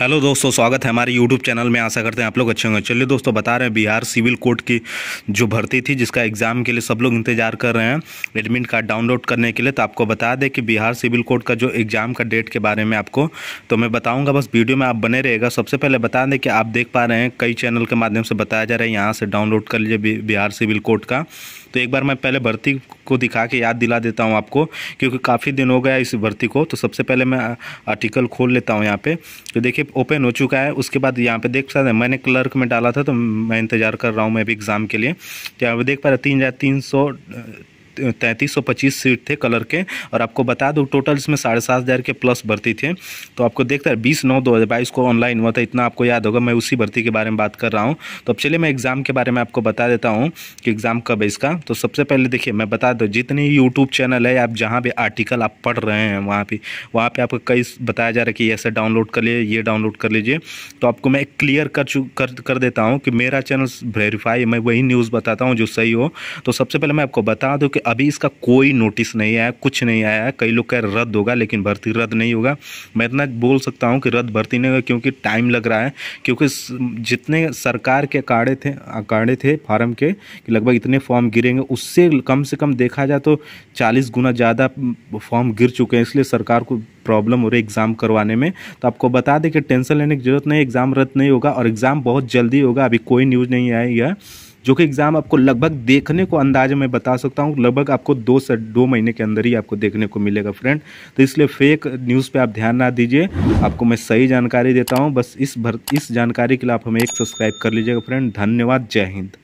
hello दोस्तों स्वागत है हमारे यूट्यूब चैनल में आशा करते हैं आप लोग अच्छे होंगे चलिए दोस्तों बता रहे हैं बिहार सिविल कोर्ट की जो भर्ती थी जिसका एग्ज़ाम के लिए सब लोग इंतजार कर रहे हैं एडमिट कार्ड डाउनलोड करने के लिए तो आपको बता दें कि बिहार सिविल कोर्ट का जो एग्ज़ाम का डेट के बारे में आपको तो मैं बताऊँगा बस वीडियो में आप बने रहेगा सबसे पहले बता दें कि आप देख पा रहे हैं कई चैनल के माध्यम से बताया जा रहा है यहाँ से डाउनलोड कर लीजिए बिहार सिविल कोर्ट का तो एक बार मैं पहले भर्ती इसको दिखा के याद दिला देता हूँ आपको क्योंकि काफ़ी दिन हो गया इस भर्ती को तो सबसे पहले मैं आर्टिकल खोल लेता हूँ यहाँ पे तो देखिए ओपन हो चुका है उसके बाद यहाँ पे देख सकते हैं मैंने क्लर्क में डाला था तो मैं इंतज़ार कर रहा हूँ मैं अभी एग्ज़ाम के लिए तो यहाँ पर देख पा रहा तीन हज़ार तीन सौ तैंतीस सौ पच्चीस सीट थे कलर के और आपको बता दूँ टोटल इसमें साढ़े सात हज़ार के प्लस भर्ती थे तो आपको देखता है बीस नौ दो हज़ार बाईस को ऑनलाइन हुआ था इतना आपको याद होगा मैं उसी भर्ती के बारे में बात कर रहा हूँ तो अब चलिए मैं एग्ज़ाम के बारे में आपको बता देता हूँ कि एग्ज़ाम कब है इसका तो सबसे पहले देखिए मैं बता दूँ जितने यूट्यूब चैनल है आप जहाँ भी आर्टिकल आप पढ़ रहे हैं वहाँ पर वहाँ पर आपको कई बताया जा रहा है कि ऐसे डाउनलोड कर लिए ये डाउनलोड कर लीजिए तो आपको मैं क्लियर कर चु कर देता हूँ कि मेरा चैनल वेरीफाई मैं वही न्यूज़ बताता हूँ जो सही हो तो सबसे पहले मैं आपको बता दूँ कि कि अभी इसका कोई नोटिस नहीं आया कुछ नहीं आया है कई लोग कह रद्द होगा लेकिन भर्ती रद्द नहीं होगा मैं इतना बोल सकता हूँ कि रद्द भर्ती नहीं होगा क्योंकि टाइम लग रहा है क्योंकि जितने सरकार के अकाड़े थे अकाड़े थे फार्म के कि लगभग इतने फॉर्म गिरेंगे उससे कम से कम देखा जाए तो चालीस गुना ज़्यादा फॉर्म गिर चुके हैं इसलिए सरकार को प्रॉब्लम हो रही है एग्ज़ाम करवाने में तो आपको बता दें कि टेंशन लेने की जरूरत नहीं एग्ज़ाम रद्द नहीं होगा और एग्ज़ाम बहुत जल्दी होगा अभी कोई न्यूज़ नहीं आई है जो कि एग्ज़ाम आपको लगभग देखने को अंदाज में बता सकता हूँ लगभग आपको दो से दो महीने के अंदर ही आपको देखने को मिलेगा फ्रेंड तो इसलिए फेक न्यूज़ पे आप ध्यान ना दीजिए आपको मैं सही जानकारी देता हूँ बस इस भर इस जानकारी के लिए आप हमें एक सब्सक्राइब कर लीजिएगा फ्रेंड धन्यवाद जय हिंद